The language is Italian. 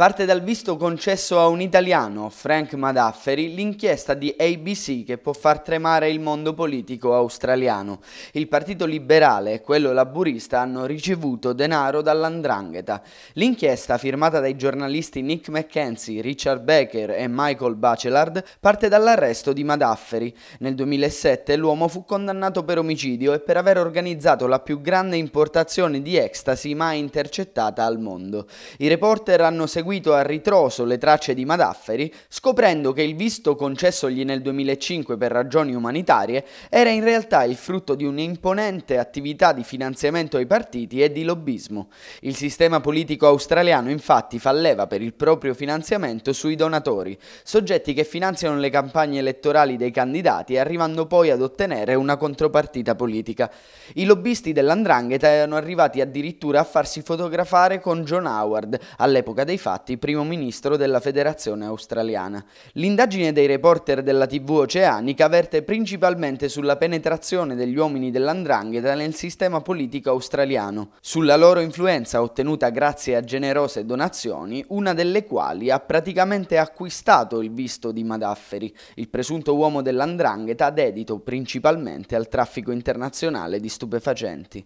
Parte dal visto concesso a un italiano, Frank Madafferi, l'inchiesta di ABC che può far tremare il mondo politico australiano. Il Partito Liberale e quello laburista hanno ricevuto denaro dall'andrangheta. L'inchiesta, firmata dai giornalisti Nick McKenzie, Richard Baker e Michael Bachelard, parte dall'arresto di Madafferi. Nel 2007 l'uomo fu condannato per omicidio e per aver organizzato la più grande importazione di ecstasy mai intercettata al mondo. I reporter hanno seguito seguito a ritroso le tracce di Madafferi, scoprendo che il visto concessogli nel 2005 per ragioni umanitarie era in realtà il frutto di un'imponente attività di finanziamento ai partiti e di lobbismo. Il sistema politico australiano infatti fa leva per il proprio finanziamento sui donatori, soggetti che finanziano le campagne elettorali dei candidati arrivando poi ad ottenere una contropartita politica. I lobbisti dell'Andrangheta erano arrivati addirittura a farsi fotografare con John Howard all'epoca dei fatti infatti primo ministro della Federazione Australiana. L'indagine dei reporter della TV oceanica verte principalmente sulla penetrazione degli uomini dell'andrangheta nel sistema politico australiano, sulla loro influenza ottenuta grazie a generose donazioni, una delle quali ha praticamente acquistato il visto di Madafferi, il presunto uomo dell'andrangheta dedito principalmente al traffico internazionale di stupefacenti.